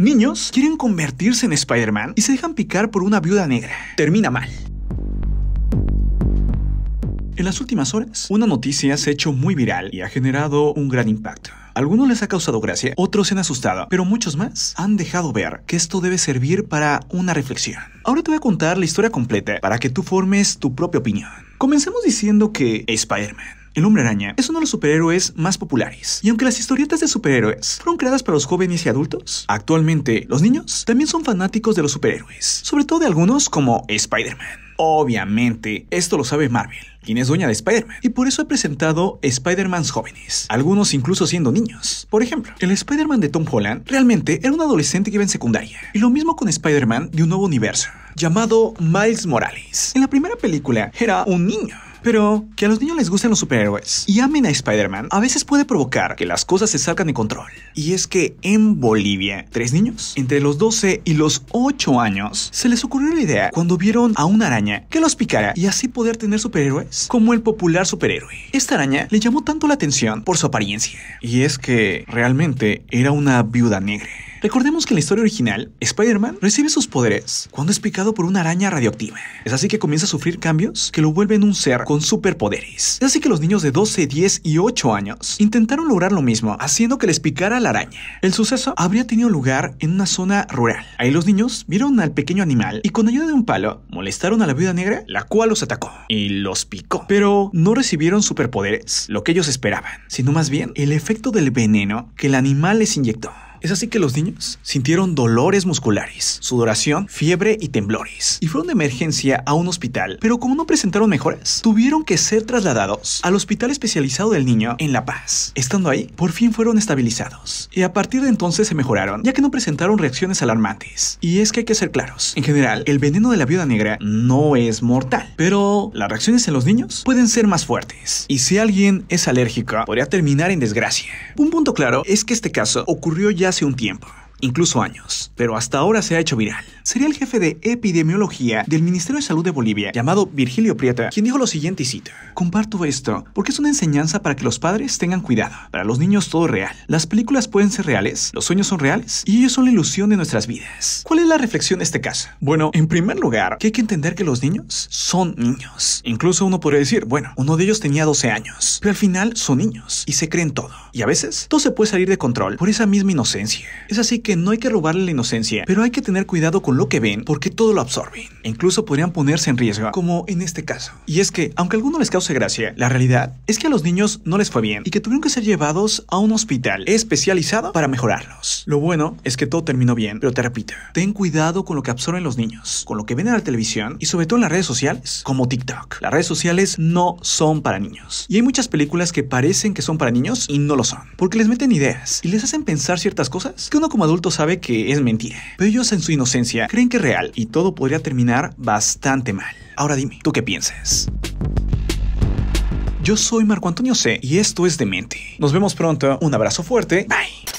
Niños quieren convertirse en Spider-Man y se dejan picar por una viuda negra. Termina mal. En las últimas horas, una noticia se ha hecho muy viral y ha generado un gran impacto. Algunos les ha causado gracia, otros se han asustado, pero muchos más han dejado ver que esto debe servir para una reflexión. Ahora te voy a contar la historia completa para que tú formes tu propia opinión. Comencemos diciendo que Spider-Man el Hombre Araña es uno de los superhéroes más populares, y aunque las historietas de superhéroes fueron creadas para los jóvenes y adultos, actualmente los niños también son fanáticos de los superhéroes, sobre todo de algunos como Spider-Man. Obviamente, esto lo sabe Marvel, quien es dueña de Spider-Man, y por eso ha presentado Spider-Mans jóvenes, algunos incluso siendo niños. Por ejemplo, el Spider-Man de Tom Holland realmente era un adolescente que iba en secundaria, y lo mismo con Spider-Man de un nuevo universo, llamado Miles Morales. En la primera película era un niño, pero que a los niños les gusten los superhéroes y amen a Spider-Man a veces puede provocar que las cosas se salgan de control. Y es que en Bolivia, tres niños entre los 12 y los 8 años se les ocurrió la idea cuando vieron a una araña que los picara y así poder tener superhéroes como el popular superhéroe. Esta araña le llamó tanto la atención por su apariencia. Y es que realmente era una viuda negra. Recordemos que en la historia original, Spider-Man recibe sus poderes cuando es picado por una araña radioactiva. Es así que comienza a sufrir cambios que lo vuelven un ser con superpoderes. Es así que los niños de 12, 10 y 8 años intentaron lograr lo mismo, haciendo que les picara la araña. El suceso habría tenido lugar en una zona rural. Ahí los niños vieron al pequeño animal y con ayuda de un palo molestaron a la viuda negra, la cual los atacó y los picó. Pero no recibieron superpoderes, lo que ellos esperaban, sino más bien el efecto del veneno que el animal les inyectó. Es así que los niños sintieron dolores musculares, sudoración, fiebre y temblores, y fueron de emergencia a un hospital, pero como no presentaron mejoras, tuvieron que ser trasladados al hospital especializado del niño en La Paz. Estando ahí, por fin fueron estabilizados, y a partir de entonces se mejoraron, ya que no presentaron reacciones alarmantes. Y es que hay que ser claros, en general, el veneno de la viuda negra no es mortal, pero las reacciones en los niños pueden ser más fuertes, y si alguien es alérgico, podría terminar en desgracia. Un punto claro es que este caso ocurrió ya hace un tiempo incluso años, pero hasta ahora se ha hecho viral. Sería el jefe de epidemiología del Ministerio de Salud de Bolivia, llamado Virgilio Prieta, quien dijo lo siguiente y cita. Comparto esto porque es una enseñanza para que los padres tengan cuidado. Para los niños todo real. Las películas pueden ser reales, los sueños son reales y ellos son la ilusión de nuestras vidas. ¿Cuál es la reflexión de este caso? Bueno, en primer lugar, que hay que entender que los niños son niños. Incluso uno podría decir, bueno, uno de ellos tenía 12 años, pero al final son niños y se creen todo. Y a veces todo se puede salir de control por esa misma inocencia. Es así que no hay que robarle la inocencia, pero hay que tener cuidado con lo que ven porque todo lo absorben. incluso podrían ponerse en riesgo, como en este caso. Y es que, aunque alguno les cause gracia, la realidad es que a los niños no les fue bien y que tuvieron que ser llevados a un hospital especializado para mejorarlos. Lo bueno es que todo terminó bien, pero te repito, ten cuidado con lo que absorben los niños, con lo que ven en la televisión y sobre todo en las redes sociales, como TikTok. Las redes sociales no son para niños. Y hay muchas películas que parecen que son para niños y no lo son, porque les meten ideas y les hacen pensar ciertas cosas que uno como adulto sabe que es mentira, pero ellos en su inocencia creen que es real y todo podría terminar bastante mal. Ahora dime, ¿tú qué piensas? Yo soy Marco Antonio C y esto es Demente. Nos vemos pronto, un abrazo fuerte, bye.